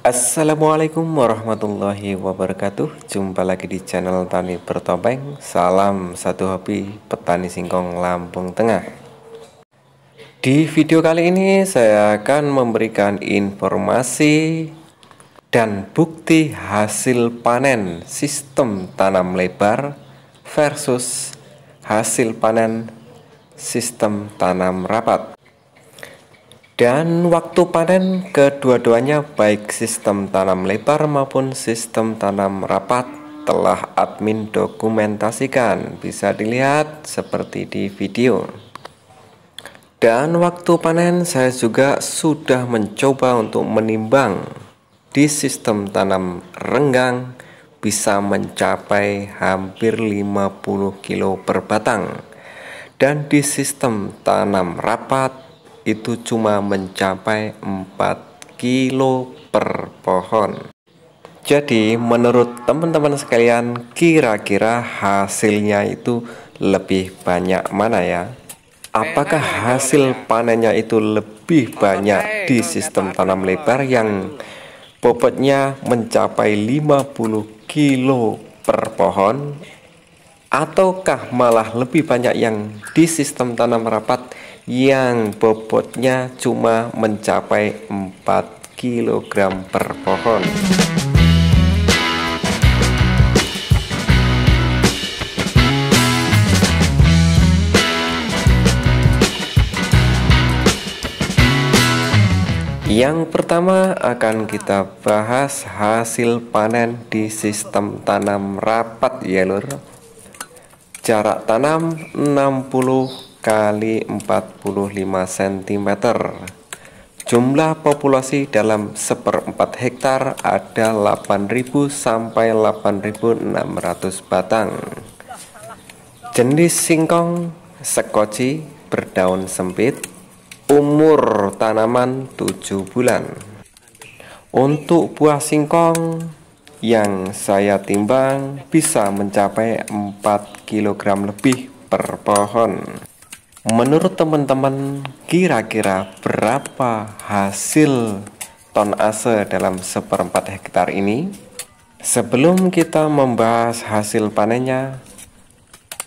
Assalamualaikum warahmatullahi wabarakatuh Jumpa lagi di channel Tani Bertopeng Salam satu hobi petani singkong Lampung Tengah Di video kali ini saya akan memberikan informasi dan bukti hasil panen sistem tanam lebar versus hasil panen sistem tanam rapat dan waktu panen kedua-duanya baik sistem tanam lebar maupun sistem tanam rapat telah admin dokumentasikan bisa dilihat seperti di video dan waktu panen saya juga sudah mencoba untuk menimbang di sistem tanam renggang bisa mencapai hampir 50 kilo per batang dan di sistem tanam rapat itu cuma mencapai 4 kilo per pohon. Jadi menurut teman-teman sekalian kira-kira hasilnya itu lebih banyak mana ya? Apakah hasil panennya itu lebih banyak di sistem tanam lebar yang bobotnya mencapai 50 kilo per pohon ataukah malah lebih banyak yang di sistem tanam rapat yang bobotnya cuma mencapai 4 kg per pohon. Yang pertama akan kita bahas hasil panen di sistem tanam rapat ya lur jarak tanam 60 kali 45 cm jumlah populasi dalam seperempat hektar ada 8000 sampai 8600 batang jenis singkong sekoci berdaun sempit umur tanaman 7 bulan untuk buah singkong yang saya timbang bisa mencapai 4 kg lebih per pohon. Menurut teman-teman, kira-kira berapa hasil ton ase dalam seperempat hektar ini? Sebelum kita membahas hasil panennya,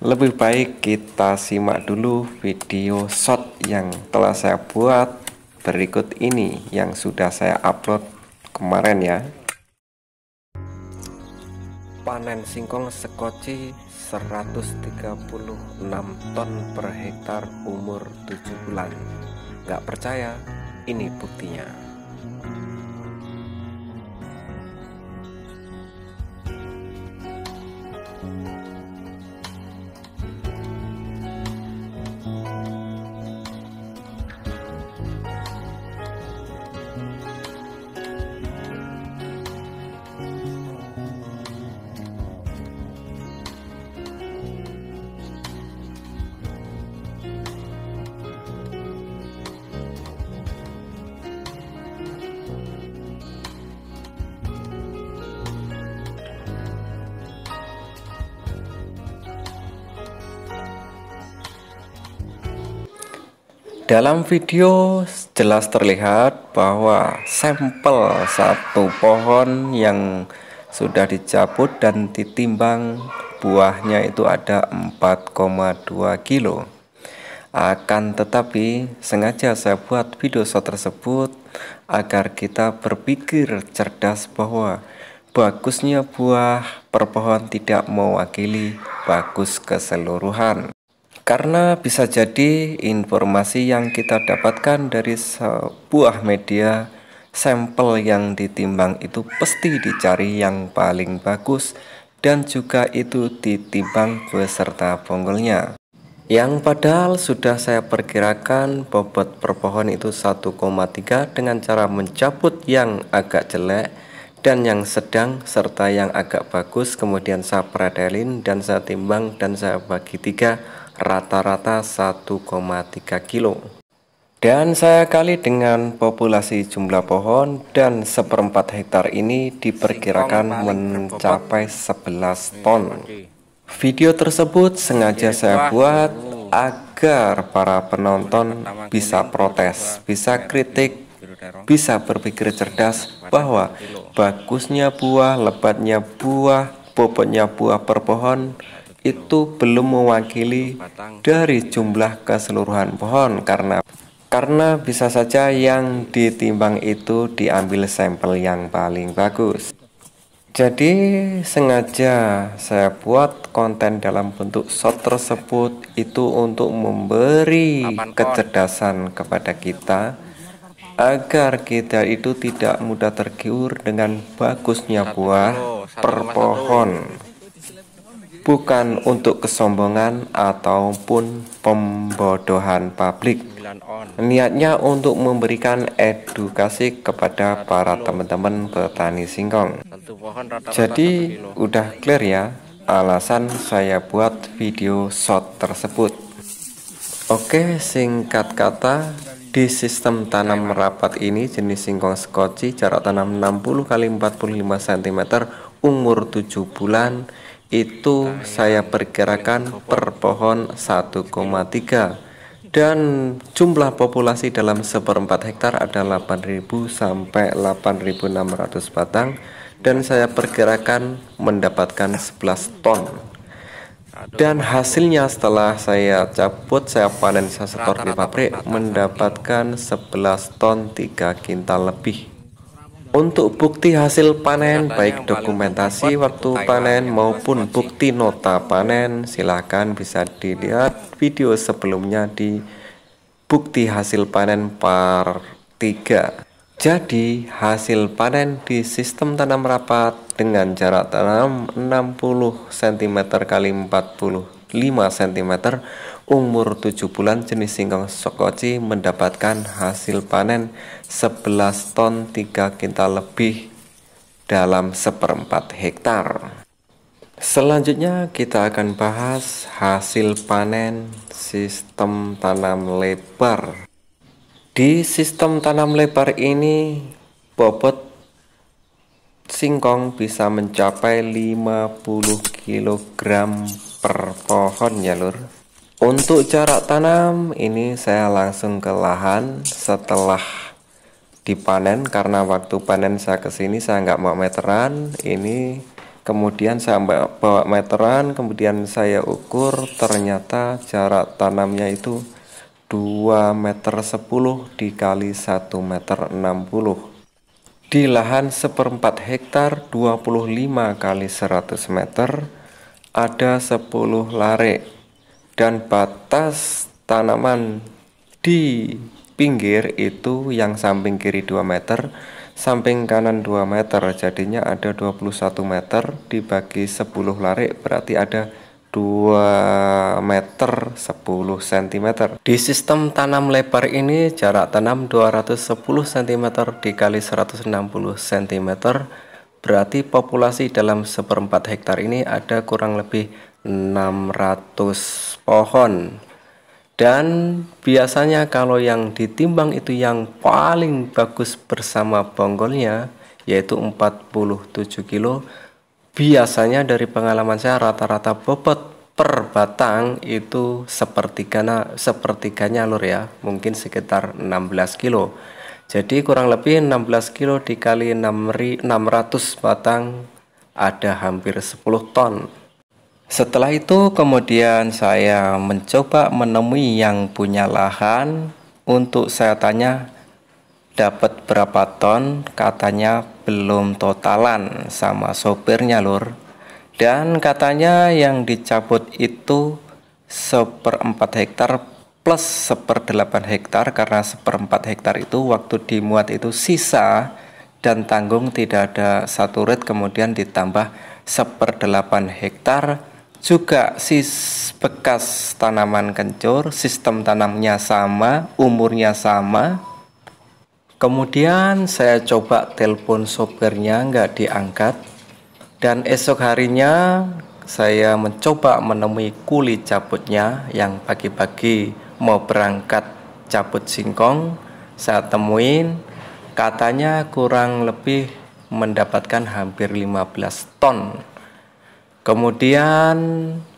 lebih baik kita simak dulu video shot yang telah saya buat berikut ini yang sudah saya upload kemarin ya panen singkong sekoci 136 ton per hektar umur 7 bulan. Gak percaya? Ini buktinya. Dalam video jelas terlihat bahwa sampel satu pohon yang sudah dicabut dan ditimbang buahnya itu ada 4,2 kilo. Akan tetapi sengaja saya buat video shot tersebut agar kita berpikir cerdas bahwa bagusnya buah per pohon tidak mewakili bagus keseluruhan. Karena bisa jadi informasi yang kita dapatkan dari sebuah media sampel yang ditimbang itu pasti dicari yang paling bagus dan juga itu ditimbang beserta bonggolnya yang padahal sudah saya perkirakan bobot per pohon itu 1,3 dengan cara mencabut yang agak jelek dan yang sedang serta yang agak bagus kemudian saya peradalin dan saya timbang dan saya bagi tiga rata-rata 1,3 kilo. Dan saya kali dengan populasi jumlah pohon dan seperempat hektar ini diperkirakan mencapai 11 iya, ton. Video tersebut sengaja iya, saya buat iya. agar para penonton bisa protes, bisa kritik, bisa berpikir cerdas bahwa bagusnya buah, lebatnya buah, bobotnya buah per pohon itu belum mewakili dari jumlah keseluruhan pohon karena karena bisa saja yang ditimbang itu diambil sampel yang paling bagus. Jadi sengaja saya buat konten dalam bentuk shot tersebut itu untuk memberi kecerdasan kepada kita agar kita itu tidak mudah tergiur dengan bagusnya buah per pohon bukan untuk kesombongan ataupun pembodohan publik. Niatnya untuk memberikan edukasi kepada para teman-teman petani singkong. Jadi udah clear ya alasan saya buat video short tersebut. Oke, singkat kata di sistem tanam rapat ini jenis singkong skoci jarak tanam 60 x 45 cm umur 7 bulan itu saya perkirakan per pohon 1,3 dan jumlah populasi dalam seperempat hektar ada 8.000 sampai 8.600 batang dan saya perkirakan mendapatkan 11 ton dan hasilnya setelah saya cabut saya panen saya setor di pabrik mendapatkan 11 ton 3 kintal lebih untuk bukti hasil panen, baik dokumentasi waktu panen maupun bukti nota panen, silakan bisa dilihat video sebelumnya di bukti hasil panen part 3. Jadi, hasil panen di sistem tanam rapat dengan jarak tanam 60 cm x 45 cm umur 7 bulan jenis singkong sokoci mendapatkan hasil panen 11 ton 3 kintal lebih dalam seperempat hektar. Selanjutnya kita akan bahas hasil panen sistem tanam lebar. Di sistem tanam lebar ini bobot singkong bisa mencapai 50 kg per pohon ya lur. Untuk jarak tanam ini saya langsung ke lahan setelah dipanen karena waktu panen saya kesini saya nggak mau meteran ini kemudian saya bawa meteran kemudian saya ukur ternyata jarak tanamnya itu 2 meter 10 dikali 1 meter 60 di lahan seperempat hektar 25 kali 100 meter ada 10 larik dan batas tanaman di pinggir itu yang samping kiri 2 meter samping kanan 2 meter jadinya ada 21 meter dibagi 10 larik berarti ada 2 meter 10 cm di sistem tanam lebar ini jarak tanam 210 cm dikali 160 cm berarti populasi dalam seperempat hektar ini ada kurang lebih 600 pohon dan biasanya kalau yang ditimbang itu yang paling bagus bersama bonggolnya yaitu 47 kilo biasanya dari pengalaman saya rata-rata bobot per batang itu sepertiganya sepertiganya lur ya mungkin sekitar 16 kilo jadi kurang lebih 16 kilo dikali 600 batang ada hampir 10 ton setelah itu kemudian saya mencoba menemui yang punya lahan untuk saya tanya dapat berapa ton, katanya belum totalan sama sopirnya lur. Dan katanya yang dicabut itu seperempat hektar plus seperdelapan hektar karena seperempat hektar itu waktu dimuat itu sisa dan tanggung tidak ada satu red kemudian ditambah seperdelapan hektar juga sis bekas tanaman kencur, sistem tanamnya sama, umurnya sama. Kemudian saya coba telepon sopirnya nggak diangkat. Dan esok harinya saya mencoba menemui kuli cabutnya yang pagi-pagi mau berangkat cabut singkong. Saya temuin katanya kurang lebih mendapatkan hampir 15 ton Kemudian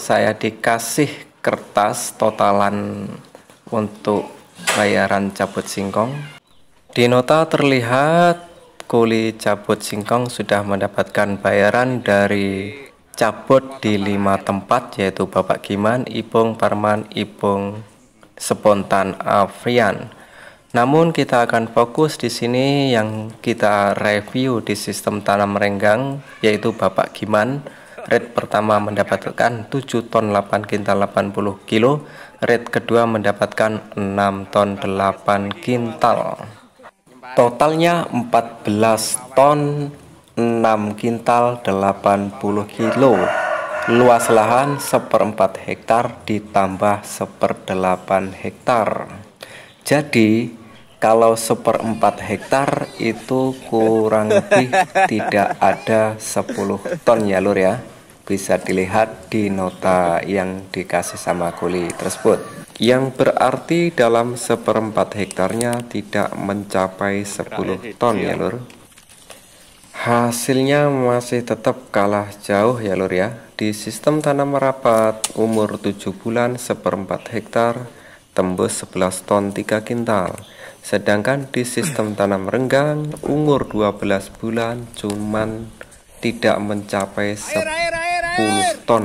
saya dikasih kertas totalan untuk bayaran cabut singkong. Di nota terlihat kuli cabut singkong sudah mendapatkan bayaran dari cabut di lima tempat yaitu Bapak Giman, Ipung Parman, Ipung Spontan Afrian. Namun kita akan fokus di sini yang kita review di sistem tanam renggang yaitu Bapak Giman Red pertama mendapatkan 7 ton 8 kintal 80 kilo, red kedua mendapatkan 6 ton 8 kintal. Totalnya 14 ton 6 kintal 80 kilo. Luas lahan 1/4 hektar ditambah 1/8 hektar. Jadi kalau seperempat hektar itu kurang lebih tidak ada 10 ton ya lur ya bisa dilihat di nota yang dikasih sama kuli tersebut yang berarti dalam seperempat hektarnya tidak mencapai 10 ton ya lur hasilnya masih tetap kalah jauh ya lur ya di sistem tanam rapat umur 7 bulan seperempat hektar tembus 11 ton 3 kintal Sedangkan di sistem tanam renggang, umur 12 bulan cuman tidak mencapai 10 ton.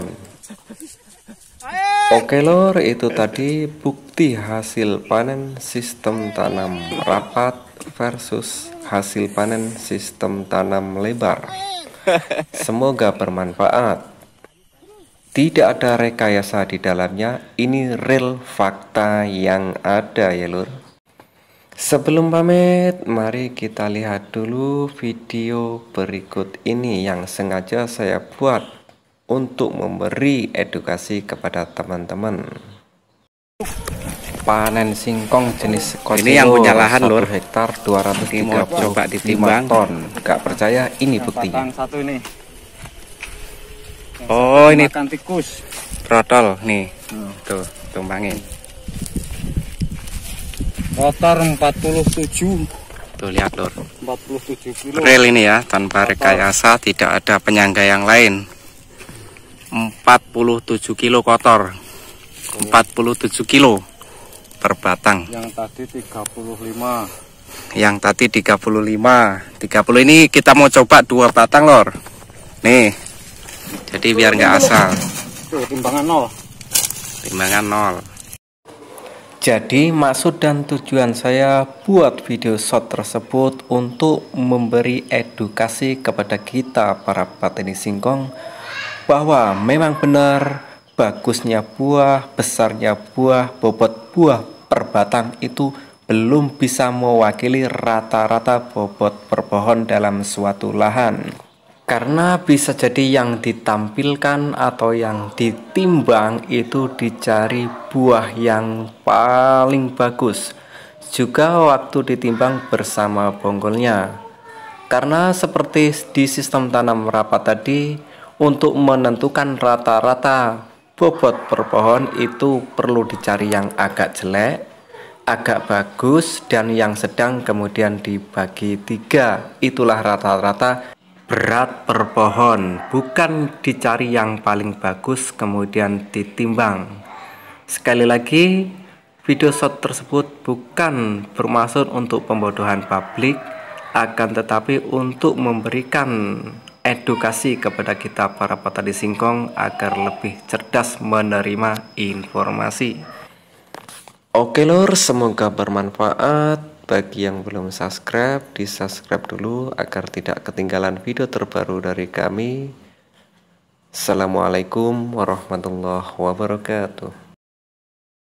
Oke lor, itu tadi bukti hasil panen sistem tanam rapat versus hasil panen sistem tanam lebar. Semoga bermanfaat. Tidak ada rekayasa di dalamnya, ini real fakta yang ada ya lor. Sebelum pamit, mari kita lihat dulu video berikut ini yang sengaja saya buat untuk memberi edukasi kepada teman-teman. Panen singkong jenis kocilo ini yang punya lahan lur hektar 230 coba ditimbang ton. Gak percaya ini buktinya. Satu ini. oh, ini tikus. Trotol nih. Oh. Tuh, tumpangin motor 47 tuh lihat lor 47 kilo real ini ya tanpa rekayasa tidak ada penyangga yang lain 47 kilo kotor 47 kilo per batang yang tadi 35 yang tadi 35 30 ini kita mau coba dua batang lor nih jadi biar nggak asal timbangan nol timbangan nol jadi maksud dan tujuan saya buat video short tersebut untuk memberi edukasi kepada kita para petani singkong bahwa memang benar bagusnya buah, besarnya buah, bobot buah per batang itu belum bisa mewakili rata-rata bobot per pohon dalam suatu lahan karena bisa jadi yang ditampilkan atau yang ditimbang itu dicari buah yang paling bagus juga waktu ditimbang bersama bonggolnya karena seperti di sistem tanam rapat tadi untuk menentukan rata-rata bobot per pohon itu perlu dicari yang agak jelek agak bagus dan yang sedang kemudian dibagi tiga itulah rata-rata berat per pohon bukan dicari yang paling bagus kemudian ditimbang sekali lagi video shot tersebut bukan bermaksud untuk pembodohan publik akan tetapi untuk memberikan edukasi kepada kita para petani singkong agar lebih cerdas menerima informasi oke lor semoga bermanfaat bagi yang belum subscribe, di subscribe dulu agar tidak ketinggalan video terbaru dari kami. Assalamualaikum warahmatullahi wabarakatuh.